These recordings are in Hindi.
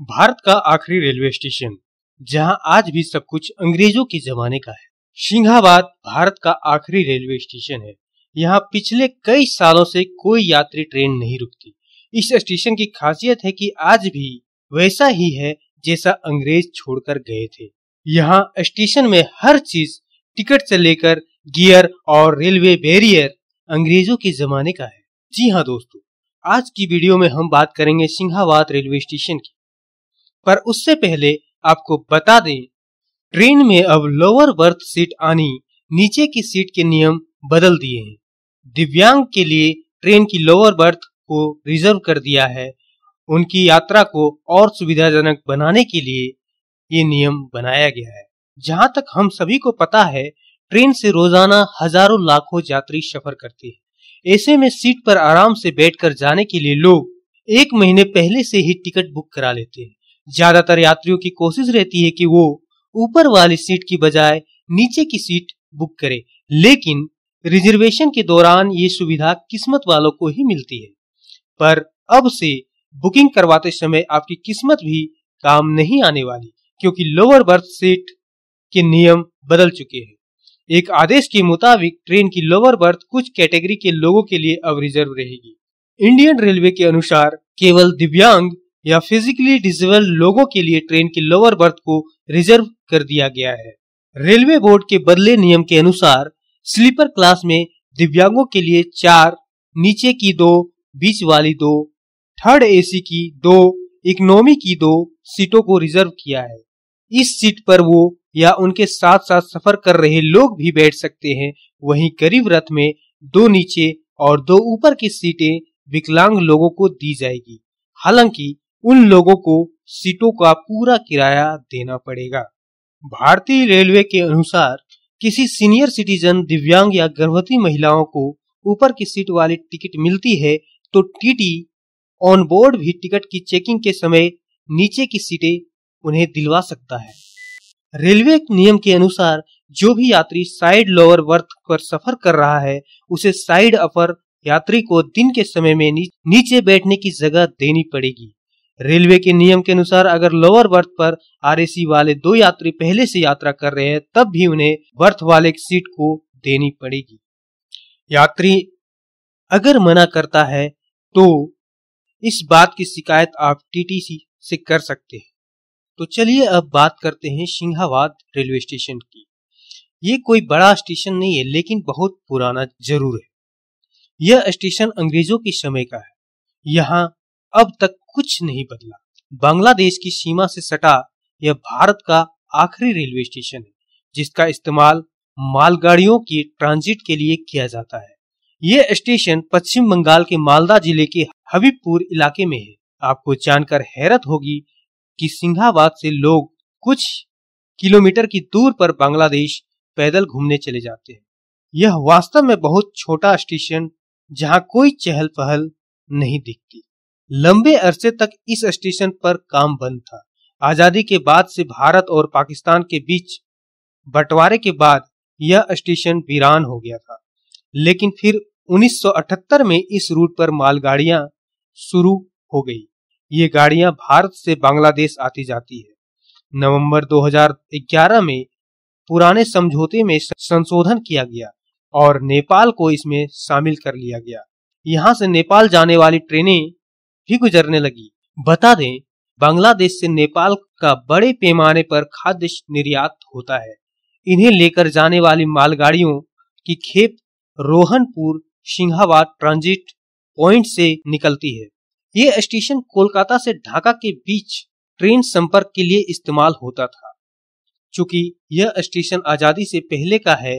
भारत का आखिरी रेलवे स्टेशन जहां आज भी सब कुछ अंग्रेजों के जमाने का है सिंघाबाद भारत का आखिरी रेलवे स्टेशन है यहाँ पिछले कई सालों से कोई यात्री ट्रेन नहीं रुकती इस स्टेशन की खासियत है कि आज भी वैसा ही है जैसा अंग्रेज छोड़कर गए थे यहाँ स्टेशन में हर चीज टिकट से लेकर गियर और रेलवे बैरियर अंग्रेजों के जमाने का है जी हाँ दोस्तों आज की वीडियो में हम बात करेंगे सिंघाबाद रेलवे स्टेशन की पर उससे पहले आपको बता दें ट्रेन में अब लोअर बर्थ सीट आनी नीचे की सीट के नियम बदल दिए हैं दिव्यांग के लिए ट्रेन की लोअर बर्थ को रिजर्व कर दिया है उनकी यात्रा को और सुविधाजनक बनाने के लिए ये नियम बनाया गया है जहाँ तक हम सभी को पता है ट्रेन से रोजाना हजारों लाखों यात्री सफर करते हैं ऐसे में सीट पर आराम से बैठकर जाने के लिए लोग एक महीने पहले से ही टिकट बुक करा लेते हैं ज्यादातर यात्रियों की कोशिश रहती है कि वो ऊपर वाली सीट की बजाय नीचे की सीट बुक करे लेकिन रिजर्वेशन के दौरान ये सुविधा किस्मत वालों को ही मिलती है पर अब से बुकिंग करवाते समय आपकी किस्मत भी काम नहीं आने वाली क्योंकि लोअर बर्थ सीट के नियम बदल चुके हैं एक आदेश के मुताबिक ट्रेन की लोअर बर्थ कुछ कैटेगरी के लोगों के लिए अब रिजर्व रहेगी इंडियन रेलवे के अनुसार केवल दिव्यांग या फिजिकली डिजेबल लोगों के लिए ट्रेन के लोअर बर्थ को रिजर्व कर दिया गया है रेलवे बोर्ड के बदले नियम के अनुसार स्लीपर क्लास में दिव्यांगों के लिए चार नीचे की दो बीच वाली दो थर्ड एसी की दो इकोनॉमी की दो सीटों को रिजर्व किया है इस सीट पर वो या उनके साथ साथ सफर कर रहे लोग भी बैठ सकते हैं वहीं गरीब रथ में दो नीचे और दो ऊपर की सीटें विकलांग लोगों को दी जाएगी हालांकि उन लोगों को सीटों का पूरा किराया देना पड़ेगा भारतीय रेलवे के अनुसार किसी सीनियर सिटीजन दिव्यांग या गर्भवती महिलाओं को ऊपर की सीट वाली टिकट मिलती है तो टीटी ऑन बोर्ड भी टिकट की चेकिंग के समय नीचे की सीटें उन्हें दिलवा सकता है रेलवे नियम के अनुसार जो भी यात्री साइड लोअर वर्थ पर सफर कर रहा है उसे साइड अपर यात्री को दिन के समय में नीचे बैठने की जगह देनी पड़ेगी रेलवे के नियम के अनुसार अगर लोअर बर्थ पर आर वाले दो यात्री पहले से यात्रा कर रहे हैं तब भी उन्हें बर्थ वाले सीट को देनी पड़ेगी यात्री अगर मना करता है तो इस बात की शिकायत आप टीटीसी से कर सकते हैं तो चलिए अब बात करते हैं सिंहाबाद रेलवे स्टेशन की ये कोई बड़ा स्टेशन नहीं है लेकिन बहुत पुराना जरूर है यह स्टेशन अंग्रेजों के समय का है यहाँ अब तक कुछ नहीं बदला बांग्लादेश की सीमा से सटा यह भारत का आखिरी रेलवे स्टेशन है जिसका इस्तेमाल मालगाड़ियों की ट्रांजिट के लिए किया जाता है ये स्टेशन पश्चिम बंगाल के मालदा जिले के हबीबपुर इलाके में है आपको जानकर हैरत होगी कि सिंघाबाद से लोग कुछ किलोमीटर की दूर पर बांग्लादेश पैदल घूमने चले जाते हैं यह वास्तव में बहुत छोटा स्टेशन जहां कोई चहल पहल नहीं दिखती लंबे अरसे तक इस स्टेशन पर काम बंद था आजादी के बाद से भारत और पाकिस्तान के बीच बंटवारे के बाद यह स्टेशन वीरान हो गया था लेकिन फिर 1978 में इस रूट पर मालगाड़ियां शुरू हो गई ये गाड़ियां भारत से बांग्लादेश आती जाती है नवंबर 2011 में पुराने समझौते में संशोधन किया गया और नेपाल को इसमें शामिल कर लिया गया यहाँ से नेपाल जाने वाली ट्रेनें भी गुजरने लगी बता दें बांग्लादेश से नेपाल का बड़े पैमाने पर खाद्य निर्यात होता है इन्हें लेकर जाने वाली मालगाड़ियों की खेप रोहनपुर सिंहाबाद ट्रांजिट पॉइंट से निकलती है ये स्टेशन कोलकाता से ढाका के बीच ट्रेन संपर्क के लिए इस्तेमाल होता था चूंकि यह स्टेशन आजादी से पहले का है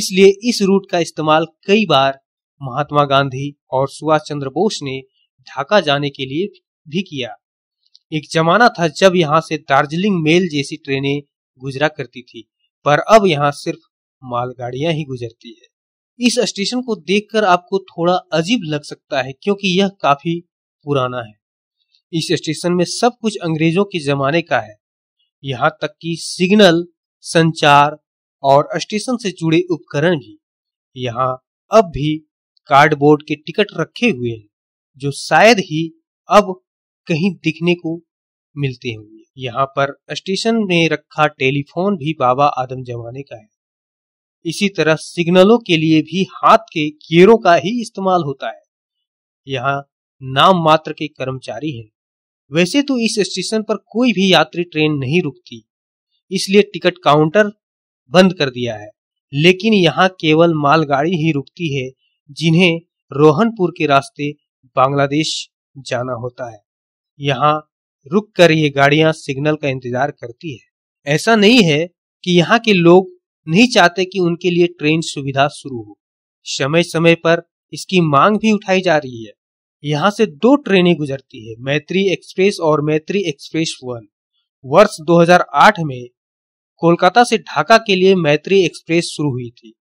इसलिए इस रूट का इस्तेमाल कई बार महात्मा गांधी और सुभाष चंद्र बोस ने ढाका जाने के लिए भी किया एक जमाना था जब यहाँ से दार्जिलिंग मेल जैसी ट्रेनें गुजरा करती थी पर अब यहाँ सिर्फ मालगाड़ियां ही गुजरती है इस स्टेशन को देखकर आपको थोड़ा अजीब लग सकता है क्योंकि यह काफी पुराना है इस स्टेशन में सब कुछ अंग्रेजों के जमाने का है यहाँ तक कि सिग्नल संचार और स्टेशन से जुड़े उपकरण भी यहाँ अब भी कार्डबोर्ड के टिकट रखे हुए हैं जो शायद ही अब कहीं दिखने को मिलते होंगे यहाँ पर स्टेशन में रखा टेलीफोन भी बाबा आदम जमाने का है इसी तरह सिग्नलों के लिए भी हाथ के कीरों का ही इस्तेमाल होता है यहाँ नाम मात्र के कर्मचारी हैं वैसे तो इस स्टेशन पर कोई भी यात्री ट्रेन नहीं रुकती इसलिए टिकट काउंटर बंद कर दिया है लेकिन यहाँ केवल मालगाड़ी ही रुकती है जिन्हें रोहनपुर के रास्ते बांग्लादेश जाना होता है यहाँ रुक कर ये गाड़ियां सिग्नल का इंतजार करती है ऐसा नहीं है कि यहाँ के लोग नहीं चाहते कि उनके लिए ट्रेन सुविधा शुरू हो समय समय पर इसकी मांग भी उठाई जा रही है यहाँ से दो ट्रेनें गुजरती है मैत्री एक्सप्रेस और मैत्री एक्सप्रेस वन वर्ष 2008 में कोलकाता से ढाका के लिए मैत्री एक्सप्रेस शुरू हुई थी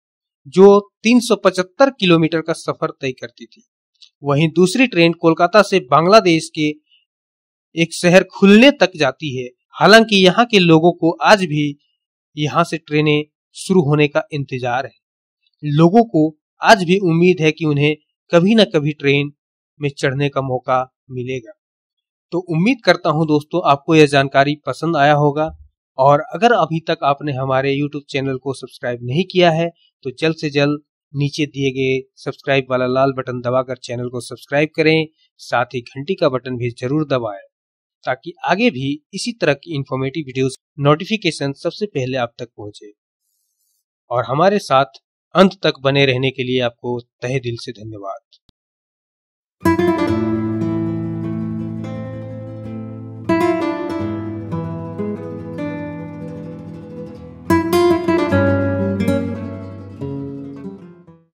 जो 375 किलोमीटर का सफर तय करती थी वहीं दूसरी ट्रेन कोलकाता से बांग्लादेश के एक शहर खुलने तक जाती है हालांकि यहाँ के लोगों को आज भी यहाँ से ट्रेनें शुरू होने का इंतजार है लोगों को आज भी उम्मीद है कि उन्हें कभी न कभी ट्रेन में चढ़ने का मौका मिलेगा तो उम्मीद करता हूं दोस्तों आपको यह जानकारी पसंद आया होगा और अगर अभी तक आपने हमारे YouTube चैनल को सब्सक्राइब नहीं किया है तो जल्द से जल्द नीचे दिए गए सब्सक्राइब वाला लाल बटन दबाकर चैनल को सब्सक्राइब करें साथ ही घंटी का बटन भी जरूर दबाएं ताकि आगे भी इसी तरह की इंफॉर्मेटिव वीडियोस नोटिफिकेशन सबसे पहले आप तक पहुंचे और हमारे साथ अंत तक बने रहने के लिए आपको तहे दिल से धन्यवाद